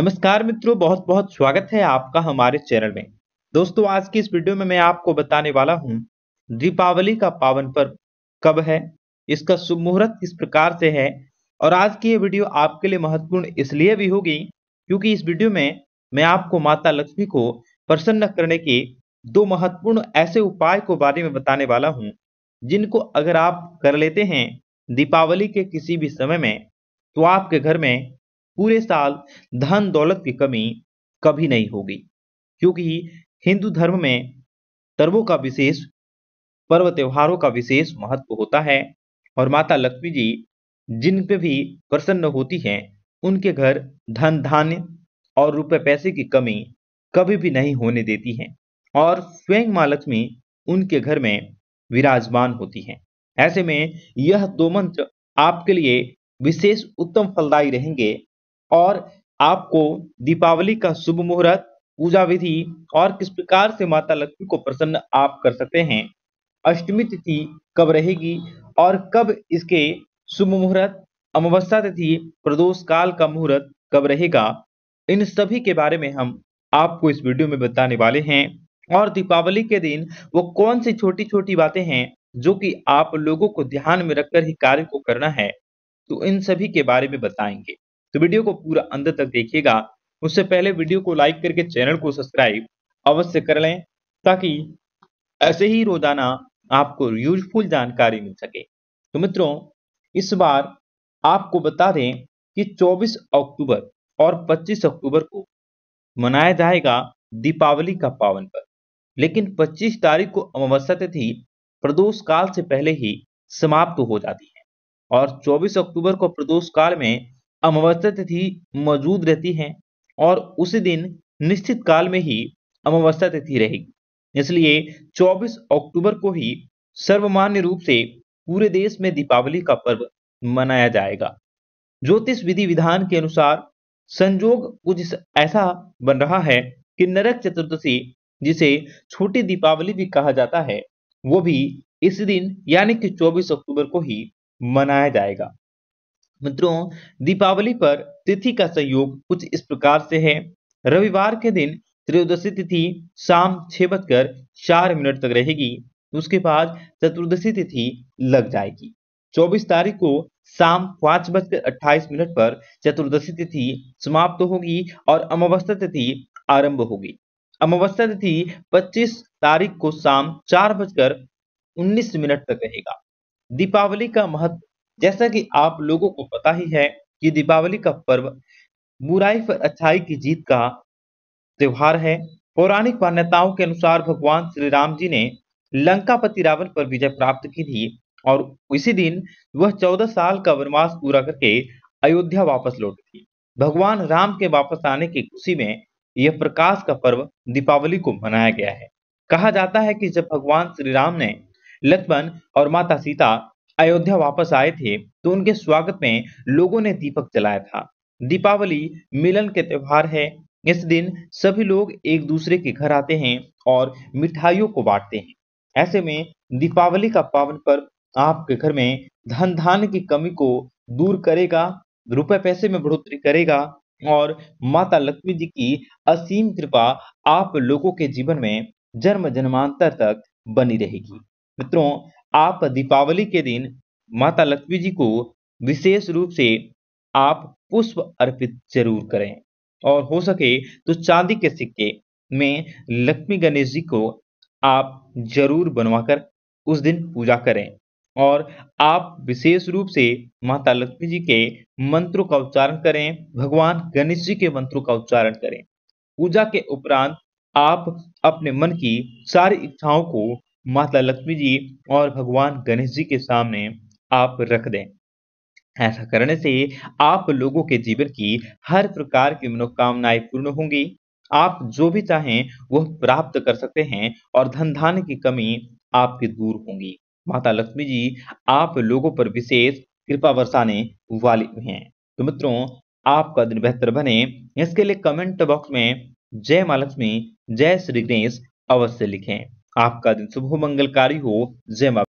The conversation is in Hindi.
नमस्कार मित्रों बहुत बहुत स्वागत है आपका हमारे चैनल में दोस्तों आज की इस वीडियो में मैं आपको बताने वाला हूं दीपावली का पावन पर्व कब है इसका शुभ मुहूर्त इस प्रकार से है और आज की ये वीडियो आपके लिए महत्वपूर्ण इसलिए भी होगी क्योंकि इस वीडियो में मैं आपको माता लक्ष्मी को प्रसन्न करने के दो महत्वपूर्ण ऐसे उपाय को बारे में बताने वाला हूँ जिनको अगर आप कर लेते हैं दीपावली के किसी भी समय में तो आपके घर में पूरे साल धन दौलत की कमी कभी नहीं होगी क्योंकि हिंदू धर्म में पर्वों का विशेष पर्व त्योहारों का विशेष महत्व होता है और माता लक्ष्मी जी जिन पे भी प्रसन्न होती हैं उनके घर धन धान्य और रुपए पैसे की कमी कभी भी नहीं होने देती हैं और स्वयं माँ लक्ष्मी उनके घर में विराजमान होती हैं ऐसे में यह दो मंत्र आपके लिए विशेष उत्तम फलदायी रहेंगे और आपको दीपावली का शुभ मुहूर्त पूजा विधि और किस प्रकार से माता लक्ष्मी को प्रसन्न आप कर सकते हैं अष्टमी तिथि कब रहेगी और कब इसके शुभ मुहूर्त अमावस्या तिथि प्रदोष काल का मुहूर्त कब रहेगा इन सभी के बारे में हम आपको इस वीडियो में बताने वाले हैं और दीपावली के दिन वो कौन सी छोटी छोटी बातें हैं जो कि आप लोगों को ध्यान में रखकर ही कार्य को करना है तो इन सभी के बारे में बताएंगे तो वीडियो को पूरा अंत तक देखिएगा उससे पहले वीडियो को लाइक करके चैनल को सब्सक्राइब अवश्य कर लें ताकि ऐसे ही रोजाना आपको यूजफुल जानकारी मिल सके तो मित्रों इस बार आपको बता दें कि 24 अक्टूबर और 25 अक्टूबर को मनाया जाएगा दीपावली का पावन पर्व लेकिन 25 तारीख को अमावस्या तिथि प्रदोष काल से पहले ही समाप्त हो जाती है और 24 अक्टूबर को प्रदोष काल में अमावस्या तिथि मौजूद रहती है और उसी दिन निश्चित काल में ही अमावस्या तिथि रहेगी इसलिए 24 अक्टूबर को ही सर्वमान्य रूप से पूरे देश में दीपावली का पर्व मनाया जाएगा ज्योतिष विधि विधान के अनुसार संजोग कुछ ऐसा बन रहा है कि नरक चतुर्दशी जिसे छोटी दीपावली भी कहा जाता है वो भी इस दिन यानी कि 24 अक्टूबर को ही मनाया जाएगा मित्रों दीपावली पर तिथि का संयोग कुछ इस प्रकार से है रविवार के दिन त्रयोदशी तिथि शाम छह बजकर चार मिनट तक रहेगी उसके बाद चतुर्दशी तिथि लग जाएगी 24 तारीख को शाम पांच बजकर अट्ठाईस मिनट पर चतुर्दशी तिथि समाप्त तो होगी और अमावस्या तिथि आरंभ होगी अमावस्या तिथि 25 तारीख को शाम चार बजकर उन्नीस मिनट तक रहेगा दीपावली का महत्व जैसा कि आप लोगों को पता ही है कि दीपावली का पर्व बुराई पर अच्छाई की जीत का त्योहार है पौराणिक मान्यताओं के अनुसार भगवान श्री राम जी ने लंकापति रावण पर विजय प्राप्त की थी और इसी दिन वह चौदह साल का वनवास पूरा करके अयोध्या वापस लौटी थी भगवान राम के वापस आने की खुशी में यह प्रकाश का पर्व दीपावली को मनाया गया है कहा जाता है कि जब भगवान श्री राम ने लक्ष्मण और माता सीता अयोध्या वापस आए थे तो उनके स्वागत में लोगों ने दीपक जलाया था दीपावली मिलन के त्योहार है इस दिन सभी लोग एक दूसरे के घर आते हैं और मिठाइयों को बांटते हैं ऐसे में दीपावली का पावन पर्व आपके घर में धन धान की कमी को दूर करेगा रुपए पैसे में बढ़ोतरी करेगा और माता लक्ष्मी जी की असीम कृपा आप लोगों के जीवन में जन्म जन्मांतर तक बनी रहेगी मित्रों आप दीपावली के दिन माता लक्ष्मी जी को विशेष रूप से आप पुष्प अर्पित जरूर करें और हो सके तो चांदी के सिक्के में लक्ष्मी गणेश जी को आप जरूर बनवाकर उस दिन पूजा करें और आप विशेष रूप से माता लक्ष्मी जी के मंत्रों का उच्चारण करें भगवान गणेश जी के मंत्रों का उच्चारण करें पूजा के उपरांत आप अपने मन की सारी इच्छाओं को माता लक्ष्मी जी और भगवान गणेश जी के सामने आप रख दें ऐसा करने से आप लोगों के जीवन की हर प्रकार की मनोकामनाएं पूर्ण होंगी आप जो भी चाहें वह प्राप्त कर सकते हैं और धन धान्य की कमी आपकी दूर होंगी माता लक्ष्मी जी आप लोगों पर विशेष कृपा बरसाने वाली हैं तो मित्रों आपका दिन बेहतर बने इसके लिए कमेंट बॉक्स में जय माँ लक्ष्मी जय श्री गणेश अवश्य लिखें आपका दिन शुभ मंगलकारी हो जय मां